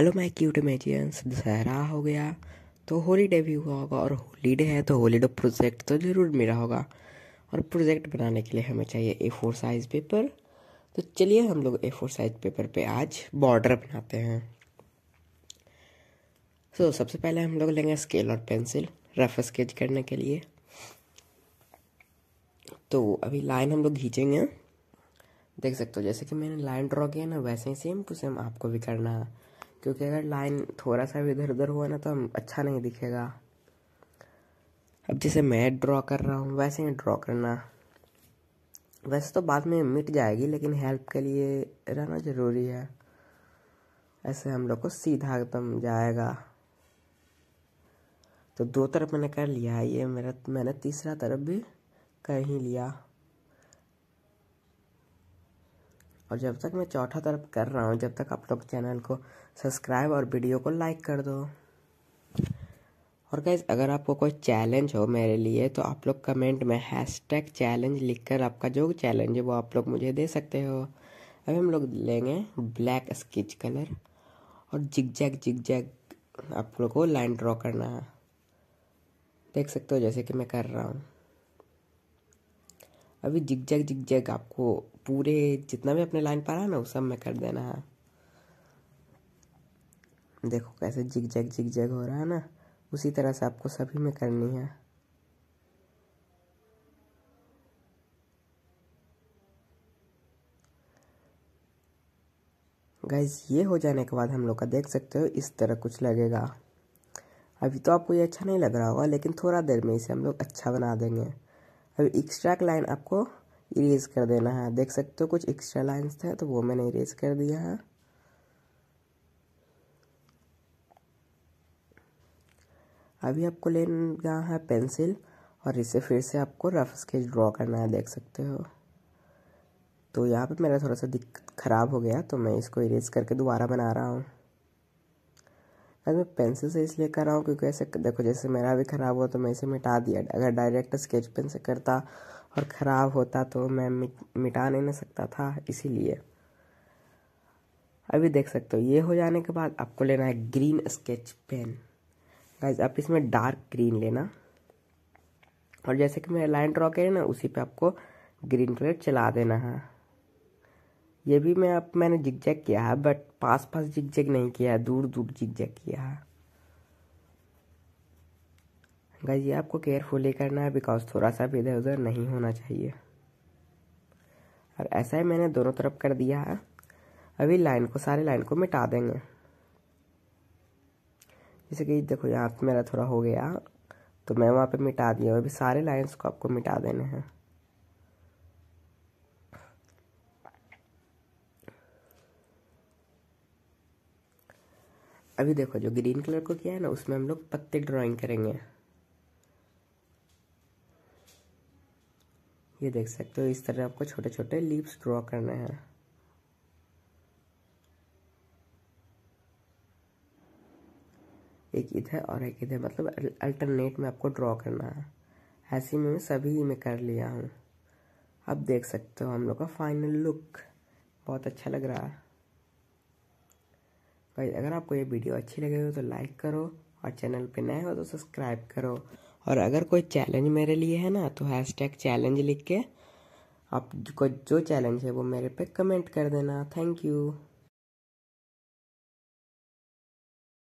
hello my cute imaginians Dussehra हो गया तो होलीडे भी हुआ होगा और होलीडे है तो होलीडे प्रोजेक्ट तो ज़रूर मेरा होगा और प्रोजेक्ट बनाने के लिए हमें चाहिए ए फोर साइज़ पेपर तो चलिए हम लोग ए फोर साइज़ पेपर पे आज बॉर्डर बनाते हैं सो so, सबसे पहले हम लोग लेंगे स्केल और पेंसिल रफ स्केच करने के लिए तो अभी लाइन हम लोग खींचेंगे देख सकते हो जैसे कि मैंने लाइन ड्रॉ किया ना वैसे ही सेम टू सेम आपको भी करना है क्योंकि अगर लाइन थोड़ा सा भी इधर उधर हुआ ना तो हम अच्छा नहीं दिखेगा अब जैसे मैं ड्रॉ कर रहा हूँ वैसे ही ड्रॉ करना वैसे तो बाद में मिट जाएगी लेकिन हेल्प के लिए रहना ज़रूरी है ऐसे हम लोग को सीधा एकदम जाएगा तो दो तरफ मैंने कर लिया ये मेरा मैंने तीसरा तरफ भी कर ही लिया और जब तक मैं चौथा तरफ कर रहा हूँ जब तक आप लोग चैनल को सब्सक्राइब और वीडियो को लाइक कर दो और गैस अगर आपको कोई चैलेंज हो मेरे लिए तो आप लोग कमेंट में हैश टैग चैलेंज लिख कर आपका जो चैलेंज है वो आप लोग मुझे दे सकते हो अभी हम लोग लेंगे ब्लैक स्केच कलर और जिग जैग जिग जैग आप लोग को लाइन ड्रॉ करना है देख सकते हो जैसे कि मैं कर रहा हूँ अभी जिग जैग जिग जैग आपको पूरे जितना भी अपने लाइन पर है ना वो सब में कर देना है देखो कैसे जिग जैग जिग जैग हो रहा है ना उसी तरह से आपको सभी में करनी है गाइज ये हो जाने के बाद हम लोग का देख सकते हो इस तरह कुछ लगेगा अभी तो आपको ये अच्छा नहीं लग रहा होगा लेकिन थोड़ा देर में इसे हम लोग अच्छा बना देंगे अब एक्स्ट्रा लाइन आपको इरेज कर देना है देख सकते हो कुछ एक्स्ट्रा लाइंस थे तो वो मैंने इरेज कर दिया है अभी आपको लेना है पेंसिल और इसे फिर से आपको रफ स्केच ड्रॉ करना है देख सकते हो तो यहाँ पे मेरा थोड़ा सा दिक्कत ख़राब हो गया तो मैं इसको इरेज करके दोबारा बना रहा हूँ आज मैं पेंसिल से इसलिए कर रहा हूँ क्योंकि ऐसे देखो जैसे मेरा भी ख़राब हुआ तो मैं इसे मिटा दिया अगर डायरेक्ट स्केच पेन से करता और ख़राब होता तो मैं मिटा नहीं, ना सकता था इसीलिए अभी देख सकते हो ये हो जाने के बाद आपको लेना है ग्रीन स्केच पेन गाइज आप इसमें डार्क ग्रीन लेना और जैसे कि मैं लाइन ड्रॉ करी ना उसी पे आपको ग्रीन कलर चला देना है ये भी मैं आप मैंने जैक किया है बट पास पास जैक नहीं किया है दूर दूर जैक किया है गाइस ये आपको केयरफुली करना है बिकॉज थोड़ा सा भी इधर उधर नहीं होना चाहिए और ऐसा ही मैंने दोनों तरफ कर दिया है अभी लाइन को सारे लाइन को मिटा देंगे जैसे कि देखो यहाँ पे तो मेरा थोड़ा हो गया तो मैं वहाँ पे मिटा दिया अभी सारे लाइन्स को आपको मिटा देने हैं अभी देखो जो ग्रीन कलर को किया है ना उसमें हम लोग पत्ते ड्राइंग करेंगे ये देख सकते हो इस तरह आपको छोटे छोटे लीव्स ड्रॉ करने हैं एक इधर और एक इधर मतलब अल्टरनेट में आपको ड्रॉ करना है ऐसे में मैं सभी में कर लिया हूँ अब देख सकते हो हम लोग का फाइनल लुक बहुत अच्छा लग रहा है गाइस अगर आपको ये वीडियो अच्छी लगे हो तो लाइक करो और चैनल पे नए हो तो सब्सक्राइब करो और अगर कोई चैलेंज मेरे लिए है ना तो हैश टैग चैलेंज लिख के आप जो चैलेंज है वो मेरे पे कमेंट कर देना थैंक यू